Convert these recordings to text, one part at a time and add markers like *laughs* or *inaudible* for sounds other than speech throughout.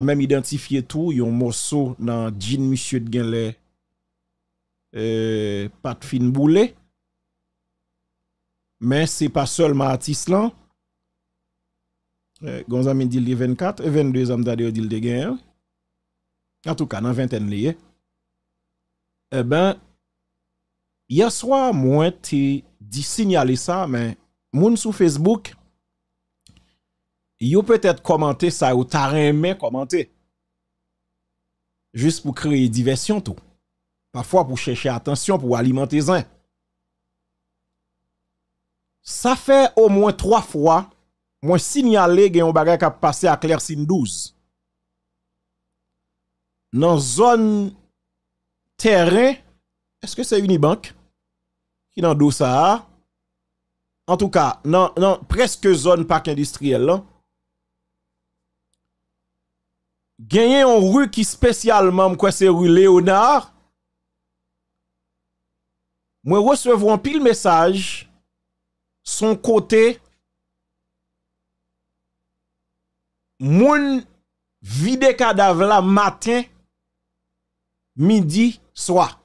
même identifié tout, il y a un morceau dans jean monsieur de Genle, euh, Pat Fin boule. Mais c'est pas seulement artiste là. Euh, Gonzame dit le 24, 22 ans d'ailleurs dit le gain. En tout cas, dans vingtaine liye. Eh ben, hier soir, moi, t'ai dit signaler ça, mais moun sur Facebook, yo peut-être commenter ça ou t'as commenter Juste pour créer diversion tout. Parfois pour chercher attention, pour alimenter un. Ça fait au moins trois fois, moi signalé que un bagage qui a passé à Claircine 12. Dans zone terrain, est-ce que c'est Unibank qui dans ça? En tout cas, dans presque zone parc industriel là Gagné en rue qui spécialement, quoi, c'est rue Léonard. Moi, recevons un pile message. Son côté. Moun vide cadavre là matin, midi, soir.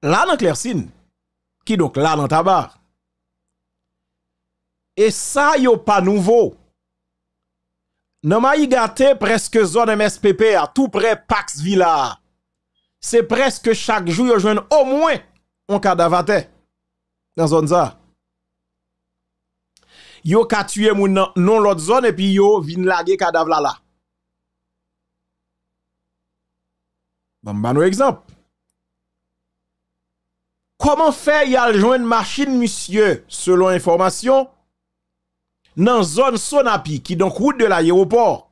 Là dans Clercine, qui donc là dans tabar. Et ça a pas nouveau. Dans ma presque zone MSPP à tout près Pax Villa. C'est presque chaque jour je a au moins un cadavre dans zone ça. Yo ka tué moun non l'autre zone et puis yo vin laguer cadavre là là. Bon bah, nous exemple. Comment faire il a machine monsieur selon information dans zone Sonapi, qui donc route de l'aéroport.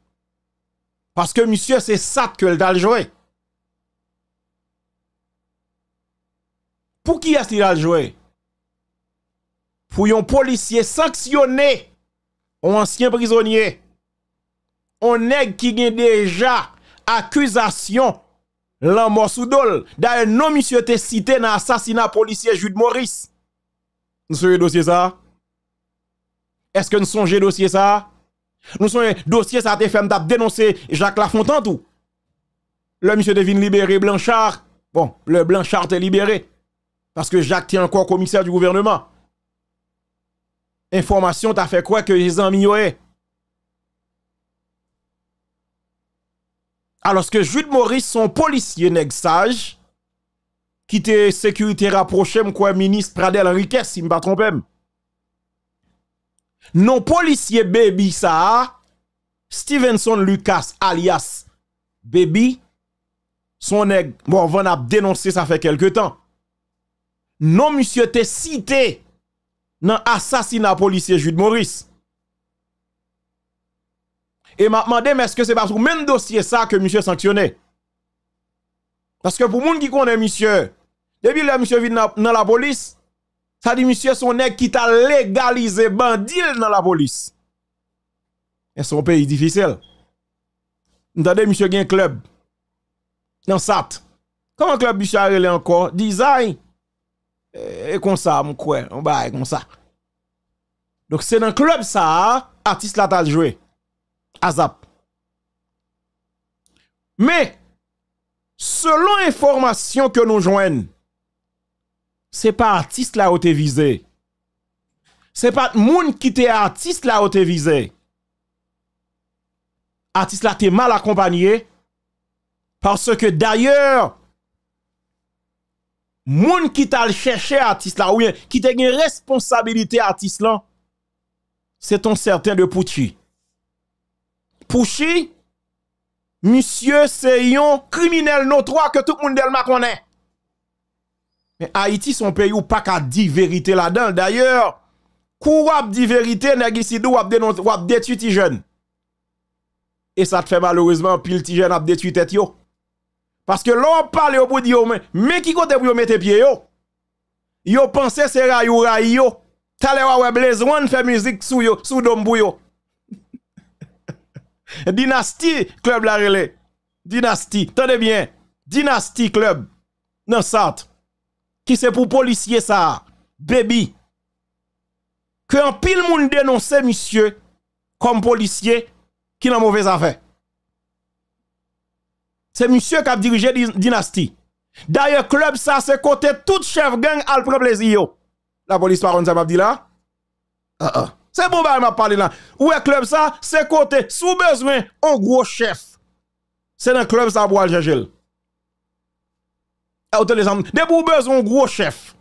Parce que monsieur, c'est ça que le joué. Pour qui est-ce qu'il a joué? Pour un policier sanctionné, un ancien prisonnier, un nègre qui a déjà accusation la sous D'ailleurs, non, monsieur, t'es cité dans l'assassinat policier Jude Maurice. Sur le dossier ça? Est-ce que nous songez dossier ça? Nous sommes dossier ça te fait dénoncer Jacques Lafontaine tout. Le monsieur devine libéré Blanchard. Bon, le Blanchard est libéré. Parce que Jacques tient encore commissaire du gouvernement. Information t'a fait quoi que les amis yoé. Alors que Jude Maurice, son policier nèg sage, qui était sécurité rapprochée, quoi ministre Pradel henriques si je ne me non policier baby ça, Stevenson Lucas alias baby, son nèg, bon, on a dénoncé ça fait quelque temps. Non monsieur t'es cité dans assassinat policier Jude Maurice. Et m'a demandé, mais est-ce que c'est parce que même dossier ça que monsieur sanctionné? Parce que pour monde qui connaît monsieur, depuis là monsieur vient dans la police, ça dit, monsieur, son nègre qui t'a légalisé bandit dans la police. Et son pays difficile. Entendez, monsieur, un club. Dans SAT. Comment club Bichar est encore? Design. Et comme ça, mon quoi. On comme ça. Donc, c'est dans club ça, artiste là t'a joué. Azap. Mais, selon information que nous joignent, Se pa atis la ou te vize. Se pa moun ki te atis la ou te vize. Atis la te mal akompanyye. Parse ke dayer. Moun ki tal cheshe atis la ouye. Ki te gen responsabilite atis la. Se ton serten de Pouchi. Pouchi. Monsie se yon kriminel notroa ke tout moun del makonè. Mais Haïti, son pays où pas qu'à dire vérité là-dedans. D'ailleurs, kou wap dit vérité, nèg ici wap détruit jeune. Et ça te fait malheureusement pile ti jeune ap détruit tête yo. Parce que l'on parle au bout de yo, mais, qui côté pour yo mettre pied yo? Yo ray c'est rayou yo. Tale wa web les fait musique sous yo, sous dombou yo. *laughs* Dynastie Club la relé. Dynastie, tenez bien. Dynastie Club. Nan sat qui c'est pour policier ça, baby, que en pile monde dénonce monsieur comme policier qui n'a mauvaise affaire. C'est monsieur qui a dirigé dynastie. D'ailleurs, club ça, c'est côté tout chef gang al le plaisir. La police par contre, ça m'a dit là. Uh -uh. C'est bon, bah, m'a parlé là. Où club ça? C'est côté, sous besoin, en gros chef. C'est dans club ça pour Jajel. Eh, des les besoin un gros chef.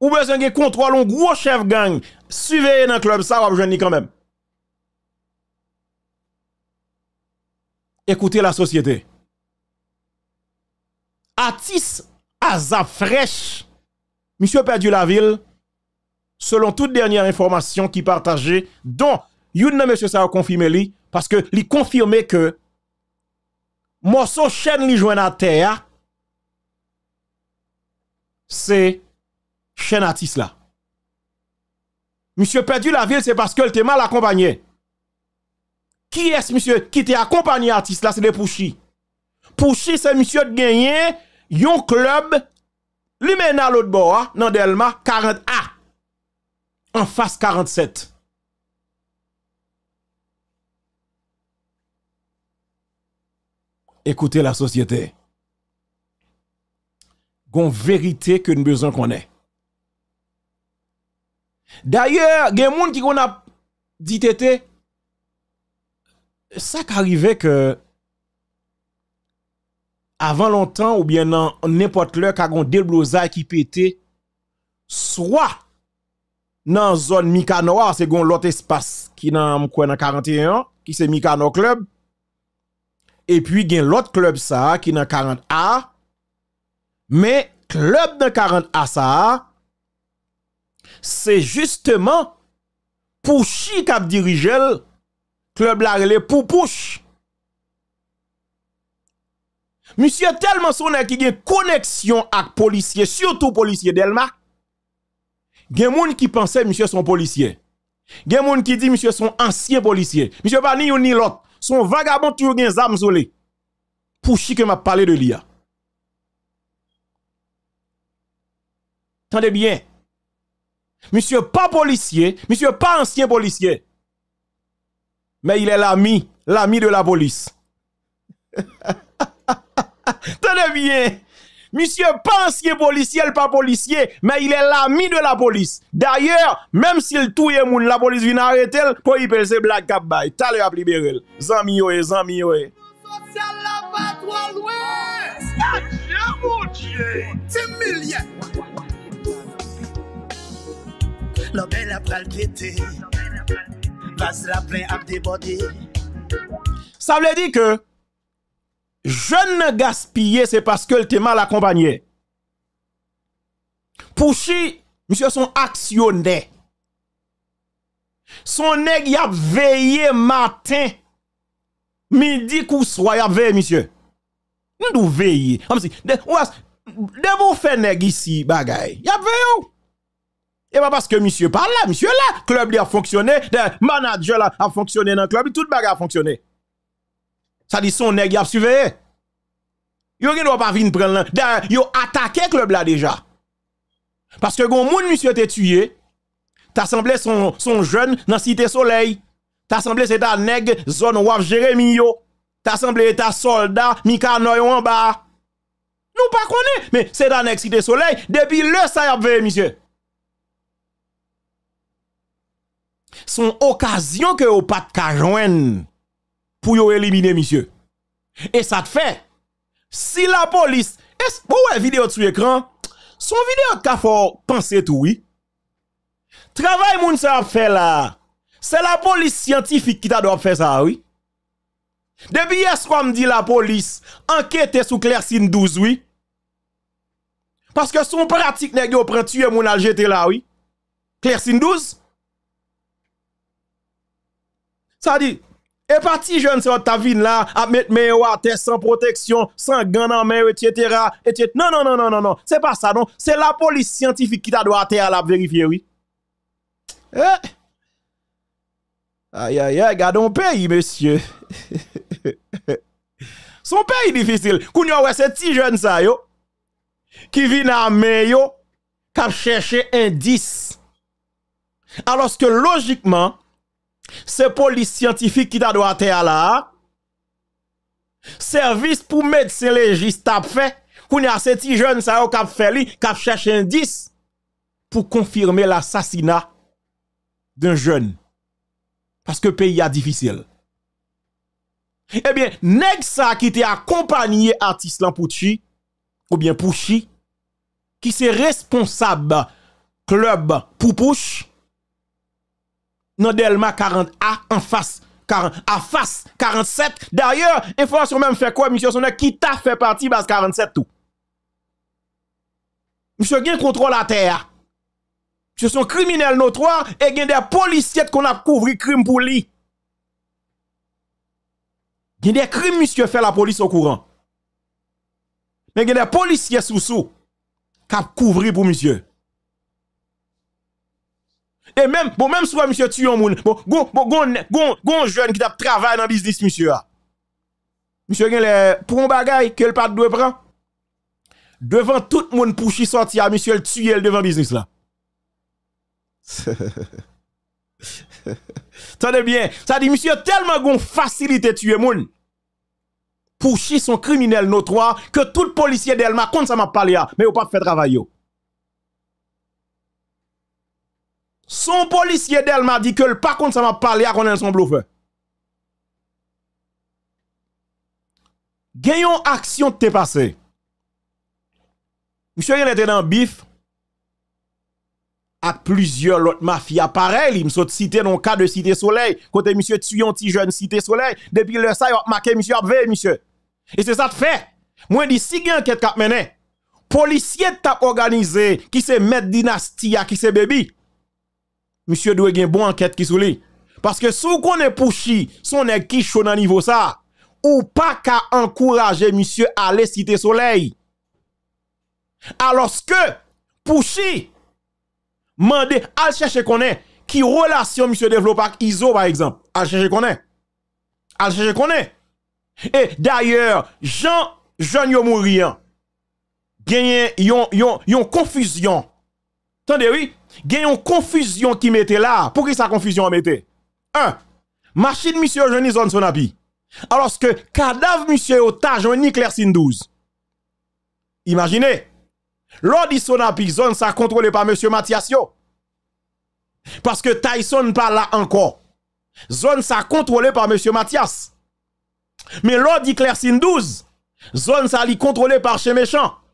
Ou besoin de contrôle un gros chef gang. Suivez dans le club, ça va ni quand même. Écoutez la société. Atis Azap fraîche. Monsieur perdu la ville. Selon toute dernière information qui partageait dont Youn monsieur ça a confirmé parce que il confirmé que morceau chaîne li joint à terre c'est Chenatis là. Monsieur perdu la ville, c'est parce qu'elle t'est mal accompagné. Qui est-ce, monsieur, qui t'a accompagné artiste là? C'est le Pouchi. Pouchi, c'est monsieur de gagné un club, lui mène à l'autre bord, hein, dans Delma, 40A. En face 47. Écoutez la société gon vérité que nous besoin qu'on ait. D'ailleurs, il y a des gens qui ont dit tété, ça qu'arrivait que avant longtemps ou bien dans n'importe l'heure qu'a gon déblosa qui pétait, soit dans zone Mikanoa c'est gon l'autre espace qui dans dans 41 qui c'est Mikano club et puis a l'autre club ça qui dans 40A mais club de 40 ASA, c'est justement Pouchi dirigé le club la rele pour pouche. Monsieur tellement qu'il qui a une connexion avec policiers, surtout policiers Delma. des gens qui pensait monsieur son policier. Gen moun qui dit monsieur son ancien policier. Monsieur pas ni ni l'autre. Son vagabond toujours gen zam solé. Pouchi que m'a parlé de l'IA. Hein. Tendez bien. Monsieur pas policier, monsieur pas ancien policier. Mais il est l'ami, l'ami de la police. *laughs* Tenez bien. Monsieur pas ancien policier, pas policier, mais il est l'ami de la police. D'ailleurs, même s'il touye moun, la police vient arrêter pour y pèse black blague kap T'as libéré, à libérer. Zami Yoé, zami Yoé. Social la mon Ben, la Ça veut dire que Je ne gaspille, c'est parce que le thème mal accompagné. Pouchi, monsieur son actionnaire. Son nèg y a veillé matin, midi coup soir y a veillé monsieur. Nous veillé. Comme si de, vous faire nèg ici bagay. Y a veillé. Et eh pas ben, parce que monsieur parle là, monsieur là, le club a fonctionné, le manager a fonctionné dans le club, tout le monde a fonctionné. Ça dit son nègre a suivi. Yo ne doit pas venir prendre là. Yo attaqué le club là déjà. Parce que quand moun monsieur été tué, t'as semblé son, son jeune dans Cité Soleil. T'as semblé c'est un nèg zone waf Jérémy yo. T'as semblé un soldat Mika Noyo en bas. Nous pas mais c'est dans nèg Cité Soleil depuis le ça y a monsieur. son occasion que au pas de pour éliminer monsieur. Et ça te fait si la police est pour la vidéo sur écran, son vidéo qu'a fort penser tout oui. Travail moun ça fait là. C'est la police scientifique qui t'a doit faire ça oui. Depuis hier soir, me dit la police, enquête sous Claircine 12, oui. Parce que son pratique, nèg yo prend tuer moun al là, oui. 12. Ça dit, et parti jeune, c'est ta ville là, à mettre mes à terre sans protection, sans gants en main, etc., Non, Non, non, non, non, non, non. C'est pas ça, non. C'est la police scientifique qui t'a droit à à la vérifier, oui. Eh. Aïe, aïe, aïe, gardons pays, monsieur. *laughs* Son pays difficile. yon ouais, c'est petit jeune ça, yo. Qui vient à main, yo, kap chercher indice. Alors que logiquement, c'est police scientifique qui a droit à là. Service pour médecin légiste a fait. Qu'on a ces petits jeunes ça cap fait li, cap cherche indice pour confirmer l'assassinat d'un jeune. Parce que le pays est difficile. Eh bien, nèg ça qui t'a accompagné artiste là pour ou bien Pouchi, qui c'est responsable club Poupouche non Delma 40A en face. 40, à face 47. D'ailleurs, information même fait quoi, monsieur qui t'a fait partie base 47 tout. Monsieur un contrôle la terre. Monsieur sont criminels notoires et a des policiers qu'on a couvert crime pour lui. Il y a des crimes, monsieur, fait la police au courant. Mais il y des policiers sous sous qui couvri pour monsieur. Et même, bon, même si monsieur tue un monde, bon, bon bon bon bon jeune qui tape dans le business, monsieur. Ah. Monsieur, gen pour un bagay, que le pas doit prendre. Devant tout le monde pour sorti ah, monsieur le tuer devant business là. *laughs* Tenez bien, ça dit monsieur tellement gon facilité tuer monde pour chi son criminel notoire que tout policier d'Elma compte ça m'a parlé ah, mais ou pas fait travail yo. Son policier d'elle m'a dit que le par contre ça m'a parlé à connaître son bluffer. Gayon action t'es passé. Monsieur il était dans bif à plusieurs autres mafias pareil, il me saute cité dans le cas de Cité Soleil, côté monsieur tué petit jeune Cité Soleil, depuis le ça il a marqué monsieur a veillé monsieur. Et c'est ça te fait. Moi dit si gayon enquête cap mené. Policier t'a organisé qui c'est maître dynastie qui c'est baby monsieur doit une bonne enquête qui sous Parce que si vous est Pouchi, son est qui chaud dans niveau ça, ou pas qu'à encourager monsieur à aller citer soleil. Alors que Pouchi, mandé à chercher qu'on est, qui relation monsieur développe avec ISO par exemple, à chercher qu'on est. À chercher qu'on est. Et d'ailleurs, Jean, Jean mourir ils hein, yon, yon, yon confusion. Tendez, oui, Gayon confusion qui mettait là. Pour qui sa confusion mettait? Un, machine monsieur Johnny zone son habit. Alors que cadavre monsieur otage Johnny Claircine 12. Imaginez. l'ordi de son zone ça contrôlé par monsieur Mathias Parce que Tyson pas là encore. Zone ça contrôlé par monsieur Mathias. Mais l'ordi de 12, zone ça li contrôlé par chez méchant. *laughs*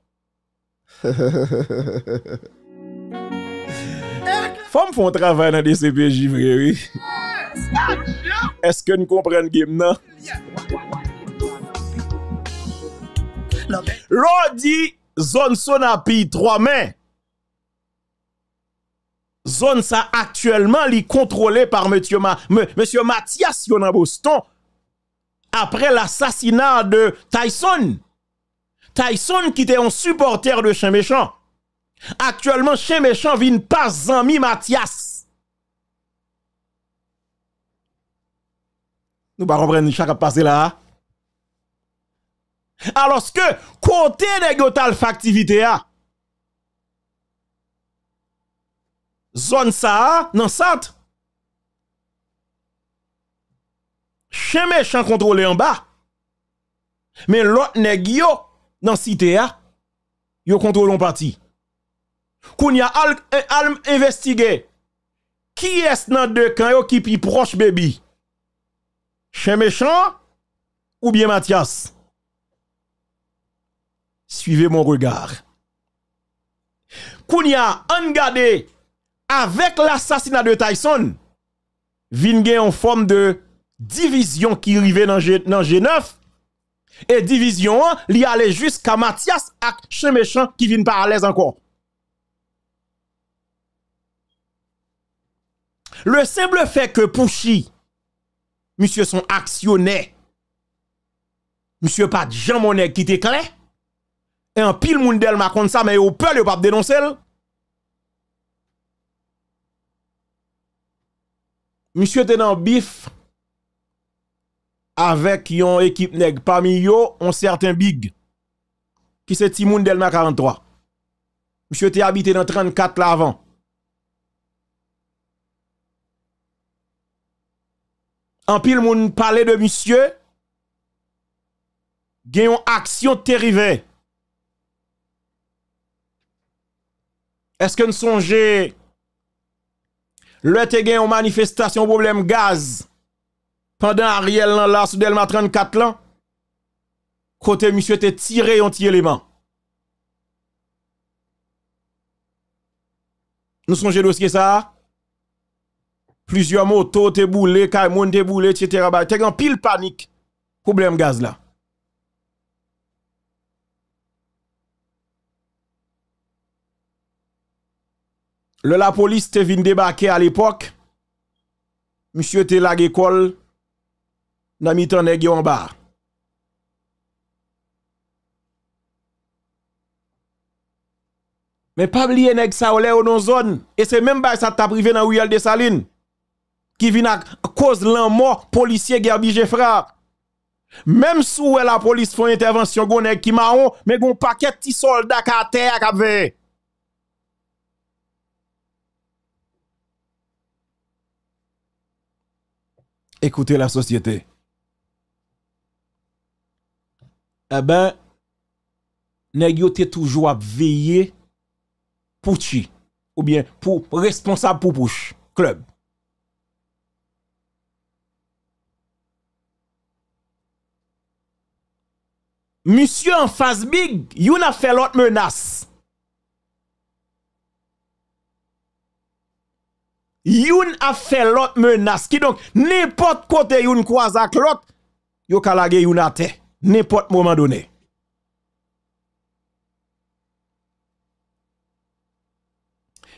Fom fon travail nan DCPJ Est-ce nou nous gem nan? Lodi, zon son 3 men. Zon ça actuellement li contrôlé par M. Mathias Yonaboston. Après l'assassinat Boston l'assassinat de Tyson. Tyson qui était un supporter de Chien Méchant. Actuellement, chez méchant vient pas zami Mathias. Nous ne comprenons pas chaque passé là. Alors que, côté la factivité ah. zone ça, non ça, chien méchant contrôlé en bas, mais l'autre nèg yo, dans cité a, ah, yo contrôle en partie. Kounia a Qui e, est dans deux camps qui pi proche baby? chez méchant ou bien Mathias? Suivez mon regard. Kounia a avec l'assassinat de Tyson, vingé en forme de division qui arrivait dans, G9 et division li allait jusqu'à Mathias ak chez méchant qui vient pas l'aise encore. Le seble fè ke Pouchi, misye son aksyonè, misye pat jamanè ki te klè, e an pil moun delman kon sa, men yo pèl yo pap denonsèl. Misye te nan bif, avèk yon ekip neg, pami yo, an serten big, ki se ti moun delman 43. Misye te habite nan 34 lavan, an pil moun pale de misye, gen yon aksyon terive. Eske n sonje, lwete gen yon manifestasyon problem gaz, pandan a riel nan la soudel matren kat lan, kote misye te tire yon ti eleman. N sonje dosye sa a, plusieurs motos te boulé, Kaimon te boulé, etc. Bah, t'es en pile panique. Problème gaz là. Le la police te vient débarquer à l'époque. Monsieur te à école. N'a mis ton en bas. Mais pas oublier nèg ça ou non zone et c'est même pas ça t'a privé dans ouyal de Saline qui vient à cause de la mort policier Gabi Jeffra. Même si la police fait intervention, gonèg qui marron, mais un paquet petit soldats qui terre été. terre. Écoutez la société. Eh ben, nèg yo toujours à veiller pour vous ou bien pour responsable pour push club. monsieur en face big, yon a fait l'autre menace. Yon a fait l'autre menace. Qui donc, n'importe côté yon croise avec l'autre, yon kalage yon a te. N'importe moment donné.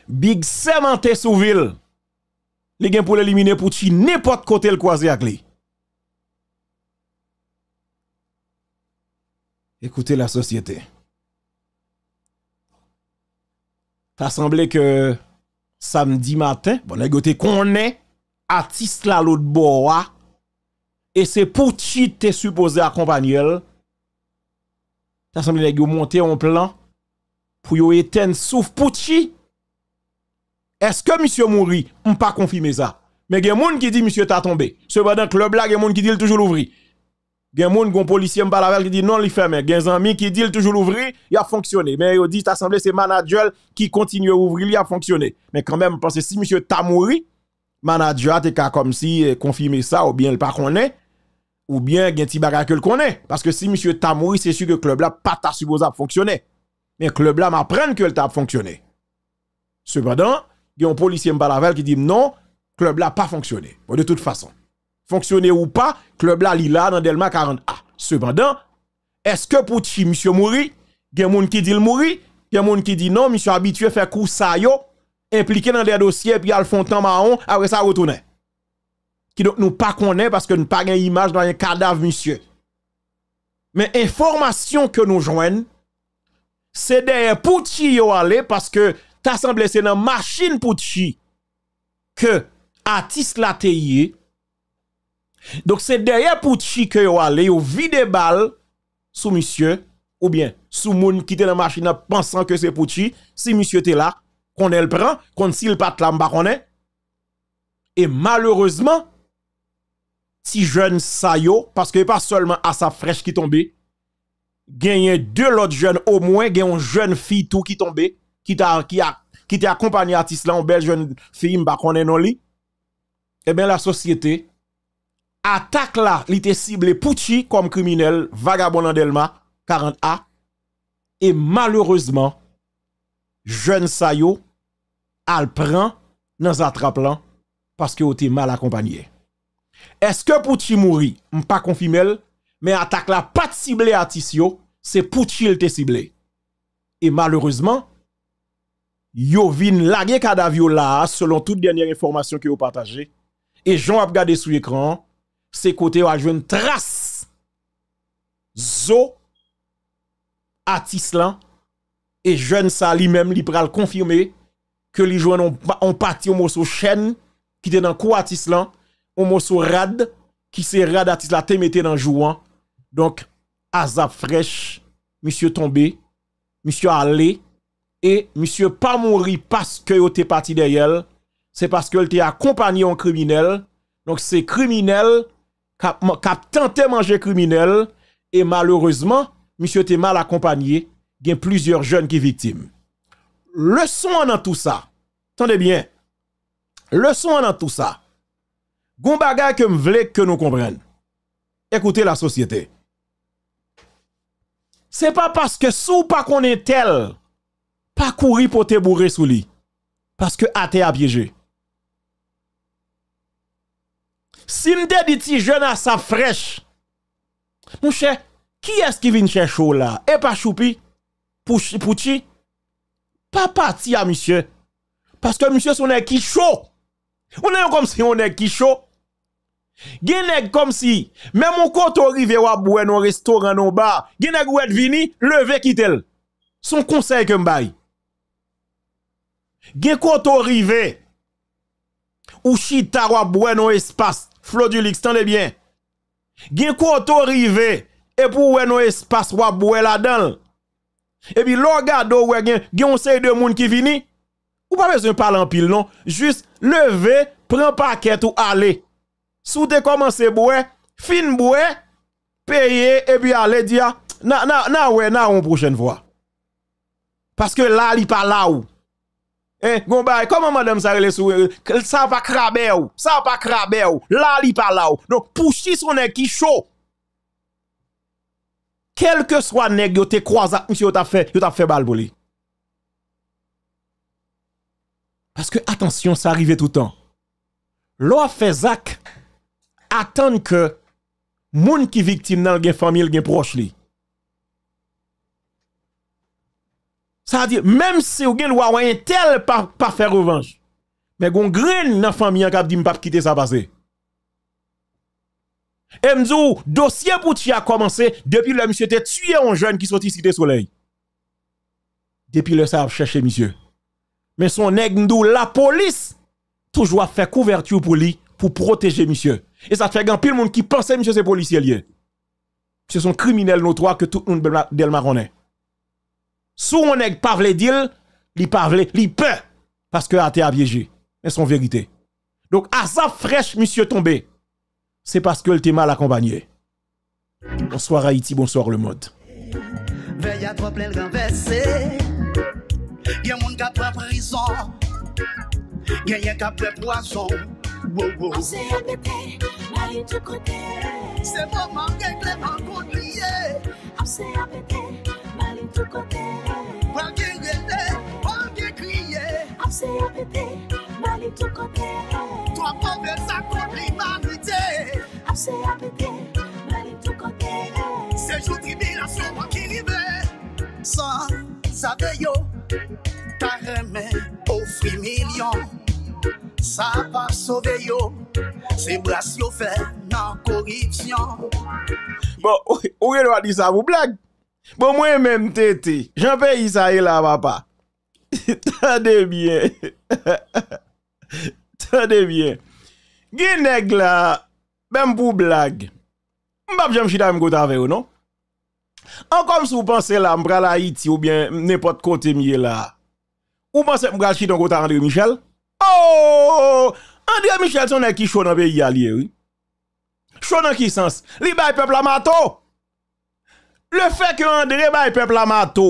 Big c'est sous ville. Les gens pour l'éliminer pour tuer n'importe côté le croise avec lui. Écoutez la société. Ça semblait que samedi matin, bon, les gars, qu'on est, artiste là l'autre bois, hein. et c'est pour qui t'es supposé accompagner. Ça semblait les monter en plan pour éteindre souffle Pouchi. Est-ce que monsieur mouri? On pas confirmé ça. Mais il y a des gens qui dit monsieur t'a tombé. Cependant, club là, il y a des gens qui dit toujours l'ouvrir. Il y gon policier gens qui dit non, il a des amis qui dit toujours l'ouvrir, il a fonctionné. Mais il dit que c'est manager qui continue à ouvrir, il a fonctionné. Mais quand même parce si monsieur Tamouri le manager comme si eh, confirmé ça ou bien le pas connaît ou bien a un petit bagage le connaît parce que si monsieur Tamouri c'est sûr que club là pas ta supposé fonctionner. Mais club là m'apprendre que le t'a fonctionné. Cependant, a un policier qui dit non, le club là pas fonctionné. de toute façon fonctionner ou pas, club là, Lila dans Delma 40A. Ah, cependant, est-ce que pour ti, monsieur mouri, gen moun qui dit le mouri, gen moun qui dit non, monsieur habitué faire coup ça impliqué dans des dossiers, puis al font temps marron, après ça retourne. Qui donc nous pas connaît parce que nous pas une image dans un cadavre, monsieur. Mais information que nous joignent, c'est derrière Poutchi aller parce que t'as semblé c'est dans machine Poutchi que artiste la donc c'est derrière pour que vous allez, vous vide bal sous monsieur, ou bien sous moun qui était dans la machine pensant que c'est pour si monsieur était là, qu'on elle prend, qu'on s'il pas là, Et malheureusement, si jeune sa parce que pas seulement à sa fraîche qui tombait, gagné deux autres jeunes au moins, gagné une jeune fille tout qui tombait, qui t'a qui a qui t'a accompagné artiste là, une belle jeune fille, Et non li. bien la société attaque là, il était ciblé Pouti comme criminel, vagabond Delma, 40A. Et malheureusement, jeune Sayo, al prend dans attrapant parce que était mal accompagné. Est-ce que Pucci mourit? pas confirmé, mais attaque là pas ciblé à Tissio, c'est Pouti il était ciblé. Et malheureusement, yo vin lage cadavre là selon toute dernière information que vous partagez et Jean a regardé sous l'écran c'est côté a une trace zo artiste et jeune ça lui-même libral pral confirmer que les joueurs ont parti au morceau chaîne qui était dans quoi artiste au morceau rad qui c'est rad artiste te dans jouant hein. donc azap fraîche monsieur tombé monsieur allé et monsieur pas mourir parce que il était parti derrière c'est parce que était accompagné en criminel donc c'est criminel a tenté manger criminel et malheureusement, monsieur était mal accompagné, il y a plusieurs jeunes qui victimes. Leçon dans tout ça. Attendez bien. Leçon dans tout ça. Gon que que voulez que nous comprenions. Écoutez la société. C'est pas parce que sous pas qu'on est tel, pas courir pour te bourrer sous lit, Parce que te a piégé. Si m'te dit ti jeune à sa fraîche, mon cher, qui est-ce qui vient chercher là? Et eh, pas choupi? Pouchi Pas parti à hein, monsieur. Parce que monsieur, son est qui chaud. On est comme si on est qui chaud. est comme si, même on koto rive ou à non restaurant, un bar, gen ou est vini, levé kitel. Son conseil que m'baye. Gen on arrive, ou chita ou à boire espace, Flo du Lix, tan de byen. Gen koto rive, e pou we nou espas wap bouwe la dal. E bi logado we gen, gen ou sey de moun ki vini. Ou pa bez un palan pil non. Jus leve, pren paket ou ale. Soute komanse bouwe, fin bouwe, peye, e bi ale diya. Na we, na ou moun projene vwa. Paske la li pa la ou. Eh, comment madame ça va euh, ça va craber, ça pas craber, là li parle, là ou. Donc pouchi son nèg qui chaud. Quel que soit nèg yo te croise monsieur t'a fait, t'a fait balle pour Parce que attention, ça arrive tout le temps. L'on fait Zach attendre que moun qui victime dans gen famille gen proche li. Ça veut dire, même si vous avez le un tel par, par faire revanche, mais vous graine une famille qui dit pas quitter ça passé. Et m'dou, dossier pour tu a commencé depuis le monsieur était tué un jeune qui sortit cité soleil. Depuis le ça a cherché monsieur. Mais son nèg la police toujours a fait couverture pour lui pour protéger monsieur. Et ça fait grand pile monde qui pensait monsieur c'est policier lié. C'est son criminel notoire que tout le monde Delma connaît. Sou on nèg pas vle dil, li pa vle, li pe, parce que a été piégé. Mais son vérité. Donc à sa fraîche monsieur tombé. C'est parce que le t'est mal accompagné. Bonsoir Haïti, bonsoir le mode. Veille à trop plein renversé. Y'a mon kap prison. Y'a y'a bon. prend poison. Wow, wow. CNDP, tout côté. C'est vraiment règlement On s'est CNDP, Mwen gen rene, mwen gen kriye Afse apete, mwen li tout kote To akon ven sakon primanite Afse apete, mwen li tout kote Sejou tribe la sou mwen ki libe San sa deyo, ta reme ofri milyon Sa pa so deyo, se bras yo fe nan korisyon Bon, ouye nou an disa, mwen blag Bo mwen men mte te, jenpe yisa ye la vapa *laughs* Tade bie *laughs* Tade bie Gineg la, ben mpou blag Mbap jenm chida yon go ta veyo no Ankom sou panse la, mbra la iti ou bien nepot kote mye la Ou panse mbra chida yon go ta André Michel Ooooo, André Michel sonen ki shonan pe yi alye oui Shonan ki sens, li bay peplamato Le fèk yon drib ay pep la mato.